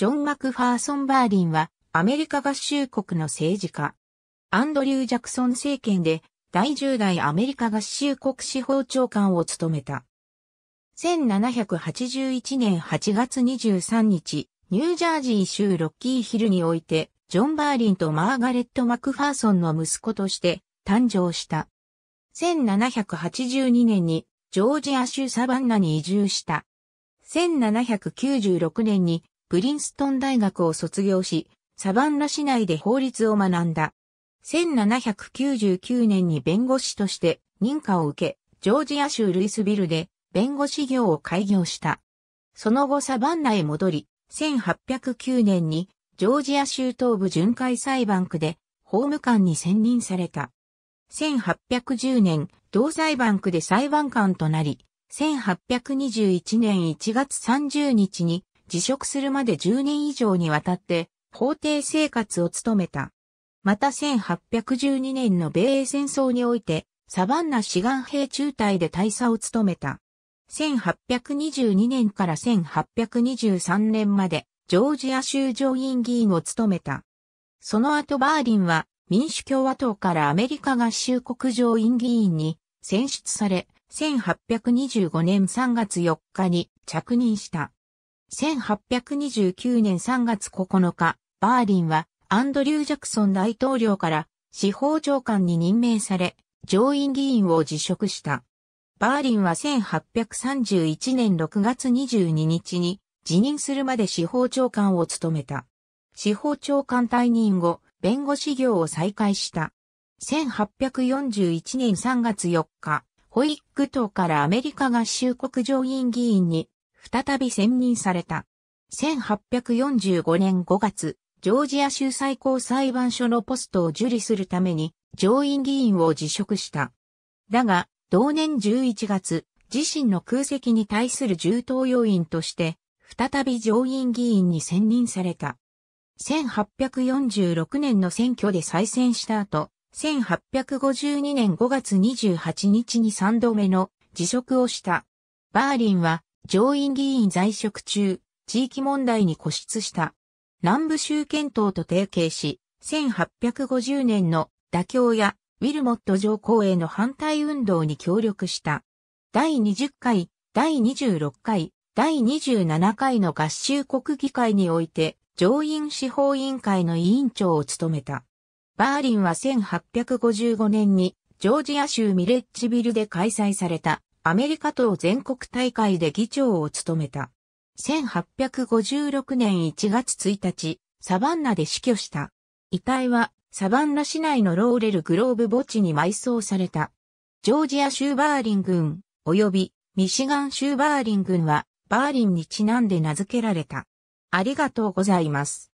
ジョン・マクファーソン・バーリンは、アメリカ合衆国の政治家。アンドリュー・ジャクソン政権で、第10代アメリカ合衆国司法長官を務めた。1781年8月23日、ニュージャージー州ロッキーヒルにおいて、ジョン・バーリンとマーガレット・マクファーソンの息子として誕生した。1782年にジョージア州サバンナに移住した。1796年にプリンストン大学を卒業し、サバンナ市内で法律を学んだ。1799年に弁護士として認可を受け、ジョージア州ルイスビルで弁護士業を開業した。その後サバンナへ戻り、1809年にジョージア州東部巡回裁判区で法務官に選任された。1810年、同裁判区で裁判官となり、1821年1月30日に辞職するまで10年以上にわたって法廷生活を務めた。また1812年の米英戦争において、サバンナ志願兵中隊で大佐を務めた。1822年から1823年まで、ジョージア州上院議員を務めた。その後バーリンは民主共和党からアメリカ合衆国上院議員に選出され、1825年3月4日に着任した。1829年3月9日、バーリンはアンドリュー・ジャクソン大統領から司法長官に任命され、上院議員を辞職した。バーリンは1831年6月22日に辞任するまで司法長官を務めた。司法長官退任後、弁護士業を再開した。1841年3月4日、ホイッグ島からアメリカ合衆国上院議員に再び選任された。1845年5月、ジョージア州最高裁判所のポストを受理するために上院議員を辞職した。だが、同年11月、自身の空席に対する重当要員として、再び上院議員に選任された。1846年の選挙で再選した後、1852年5月28日に3度目の辞職をした。バーリンは上院議員在職中、地域問題に固執した。南部州検討と提携し、1850年の妥協やウィルモット条項への反対運動に協力した。第20回、第26回、第27回の合衆国議会において、上院司法委員会の委員長を務めた。バーリンは1855年に、ジョージア州ミレッジビルで開催されたアメリカ党全国大会で議長を務めた。1856年1月1日、サバンナで死去した。遺体はサバンナ市内のローレルグローブ墓地に埋葬された。ジョージア州バーリン郡、及びミシガン州バーリン郡は、バーリンにちなんで名付けられた。ありがとうございます。